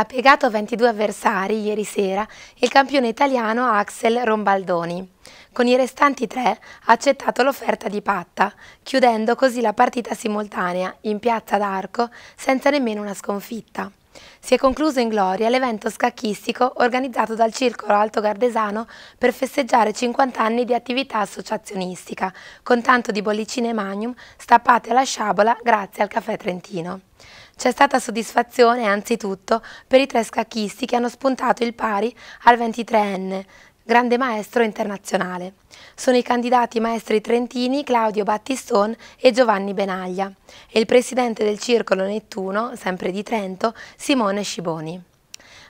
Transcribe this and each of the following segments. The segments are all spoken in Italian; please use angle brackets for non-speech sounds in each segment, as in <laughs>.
Ha piegato 22 avversari ieri sera il campione italiano Axel Rombaldoni. Con i restanti tre ha accettato l'offerta di Patta, chiudendo così la partita simultanea in piazza d'Arco senza nemmeno una sconfitta. Si è concluso in gloria l'evento scacchistico organizzato dal Circolo Alto Gardesano per festeggiare 50 anni di attività associazionistica, con tanto di bollicine magnum stappate alla sciabola grazie al caffè trentino. C'è stata soddisfazione anzitutto per i tre scacchisti che hanno spuntato il pari al 23enne, grande maestro internazionale. Sono i candidati maestri trentini Claudio Battiston e Giovanni Benaglia e il presidente del Circolo Nettuno, sempre di Trento, Simone Sciboni.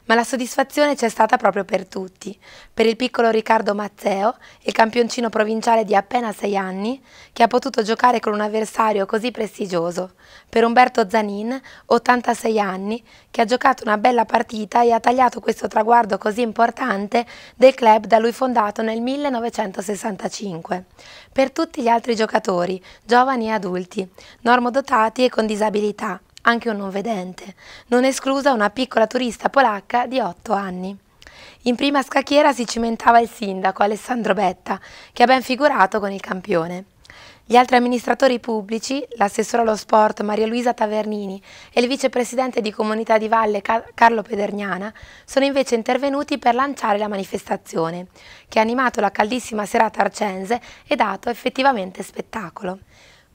Ma la soddisfazione c'è stata proprio per tutti. Per il piccolo Riccardo Mazzeo, il campioncino provinciale di appena sei anni, che ha potuto giocare con un avversario così prestigioso. Per Umberto Zanin, 86 anni, che ha giocato una bella partita e ha tagliato questo traguardo così importante del club da lui fondato nel 1965. Per tutti gli altri giocatori, giovani e adulti, normodotati e con disabilità, anche un non vedente, non esclusa una piccola turista polacca di 8 anni. In prima scacchiera si cimentava il sindaco Alessandro Betta, che ha ben figurato con il campione. Gli altri amministratori pubblici, l'assessore allo sport Maria Luisa Tavernini e il vicepresidente di Comunità di Valle Carlo Pedergnana, sono invece intervenuti per lanciare la manifestazione, che ha animato la caldissima serata arcense e dato effettivamente spettacolo.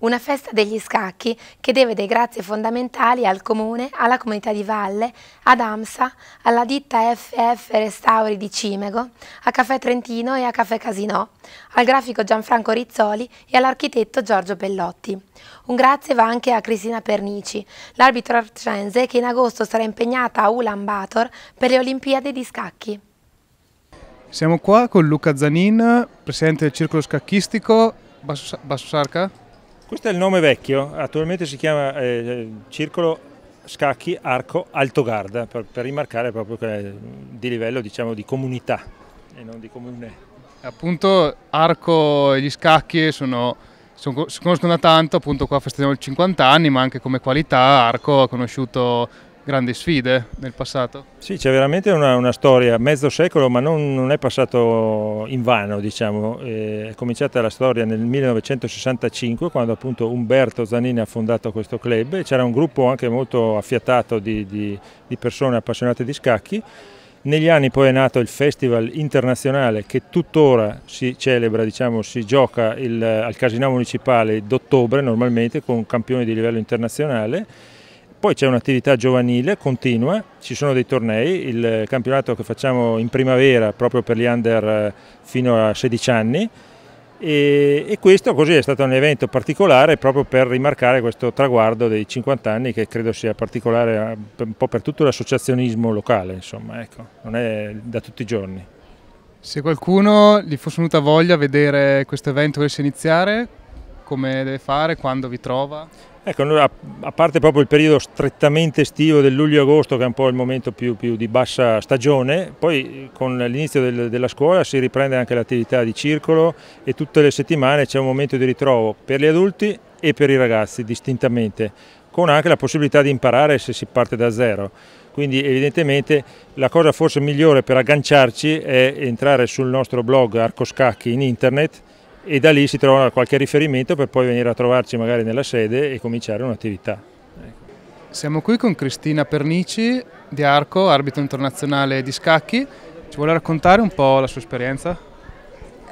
Una festa degli scacchi che deve dei grazie fondamentali al Comune, alla Comunità di Valle, ad AMSA, alla ditta FF Restauri di Cimego, a Caffè Trentino e a Caffè Casinò, al grafico Gianfranco Rizzoli e all'architetto Giorgio Bellotti. Un grazie va anche a Cristina Pernici, l'arbitro arcense che in agosto sarà impegnata a Ulan Bator per le Olimpiadi di scacchi. Siamo qua con Luca Zanin, presidente del circolo scacchistico Basso, Basso Sarca. Questo è il nome vecchio, attualmente si chiama eh, Circolo Scacchi Arco Altogarda, per, per rimarcare proprio che di livello diciamo, di comunità e non di comune. Appunto Arco e gli scacchi sono, sono, si conoscono da tanto, appunto qua festeggiamo il 50 anni, ma anche come qualità Arco ha conosciuto grandi sfide nel passato? Sì, c'è veramente una, una, storia, mezzo secolo, ma non, non è passato in vano, diciamo. Eh, è cominciata la storia nel 1965, quando appunto Umberto Zanini ha fondato questo club c'era un gruppo anche molto affiatato di, di, di persone appassionate di scacchi. Negli anni poi è nato il Festival Internazionale che tuttora si celebra, diciamo, si gioca il, al Casinò Municipale d'ottobre normalmente con campioni di livello internazionale poi c'è un'attività giovanile continua, ci sono dei tornei, il campionato che facciamo in primavera proprio per gli under eh, fino a 16 anni e, e questo così è stato un evento particolare proprio per rimarcare questo traguardo dei 50 anni che credo sia particolare eh, un po' per tutto l'associazionismo locale, insomma, ecco, non è da tutti i giorni. Se qualcuno gli fosse venuta voglia a vedere questo evento volesse iniziare, come deve fare, quando vi trova? Ecco, a parte proprio il periodo strettamente estivo del luglio-agosto, che è un po' il momento più, più di bassa stagione, poi eh, con l'inizio del, della scuola si riprende anche l'attività di circolo e tutte le settimane c'è un momento di ritrovo per gli adulti e per i ragazzi distintamente, con anche la possibilità di imparare se si parte da zero. Quindi evidentemente la cosa forse migliore per agganciarci è entrare sul nostro blog Arcoscacchi in internet e da lì si trova qualche riferimento per poi venire a trovarci magari nella sede e cominciare un'attività. Ecco. Siamo qui con Cristina Pernici di Arco, arbitro internazionale di scacchi. Ci vuole raccontare un po' la sua esperienza?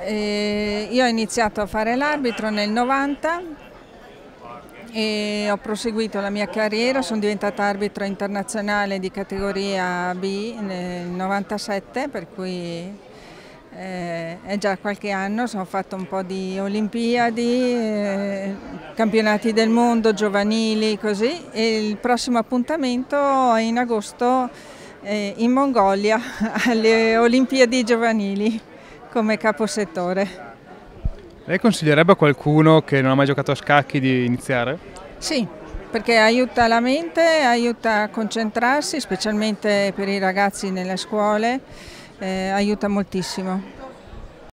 Eh, io ho iniziato a fare l'arbitro nel 90 e ho proseguito la mia carriera, sono diventata arbitro internazionale di categoria B nel 97, per cui eh, è già qualche anno, ho fatto un po' di Olimpiadi, eh, campionati del mondo, giovanili, così. E il prossimo appuntamento è in agosto eh, in Mongolia, <laughs> alle Olimpiadi giovanili, come caposettore. Lei consiglierebbe a qualcuno che non ha mai giocato a scacchi di iniziare? Sì, perché aiuta la mente, aiuta a concentrarsi, specialmente per i ragazzi nelle scuole eh, aiuta moltissimo.